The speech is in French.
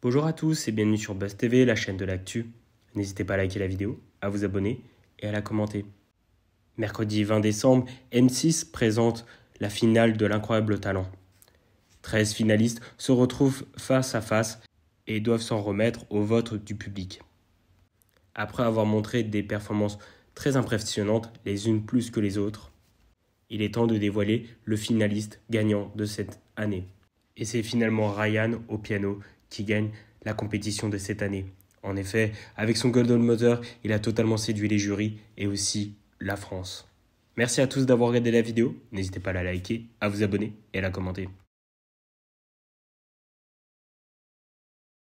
Bonjour à tous et bienvenue sur Buzz TV, la chaîne de l'actu. N'hésitez pas à liker la vidéo, à vous abonner et à la commenter. Mercredi 20 décembre, M6 présente la finale de l'incroyable talent. 13 finalistes se retrouvent face à face et doivent s'en remettre au vote du public. Après avoir montré des performances très impressionnantes, les unes plus que les autres, il est temps de dévoiler le finaliste gagnant de cette année. Et c'est finalement Ryan au piano qui gagne la compétition de cette année. En effet, avec son Golden Motor, il a totalement séduit les jurys et aussi la France. Merci à tous d'avoir regardé la vidéo, n'hésitez pas à la liker, à vous abonner et à la commenter.